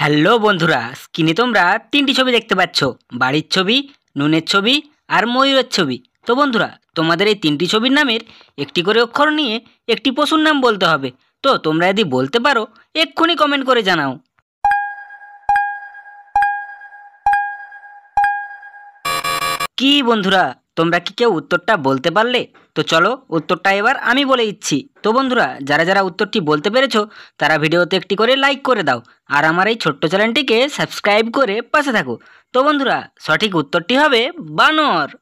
hello বন্ধুরা স্ক্রিনে তোমরা তিনটি ছবি দেখতে পাচ্ছ বাড়ির ছবি নুনের ছবি আর ময়ূরের ছবি তো বন্ধুরা তোমাদের এই তিনটি ছবির নামের একটি করে অক্ষর নিয়ে একটি পশুর নাম বলতে হবে তো তোমরা যদি বলতে পারো এক্ষুনি কমেন্ট করে জানাও কি বন্ধুরা তোমরা কি কেউ উত্তরটা বলতে পারলে তো চলো উত্তরটা এবার আমি বলে দিচ্ছি তো বন্ধুরা যারা যারা উত্তরটি বলতে পেরেছ তারা ভিডিওতে একটি করে লাইক করে দাও আর আমার এই ছোট্ট চ্যানেলটিকে সাবস্ক্রাইব করে পাশে থাকো তো বন্ধুরা সঠিক উত্তরটি হবে বানর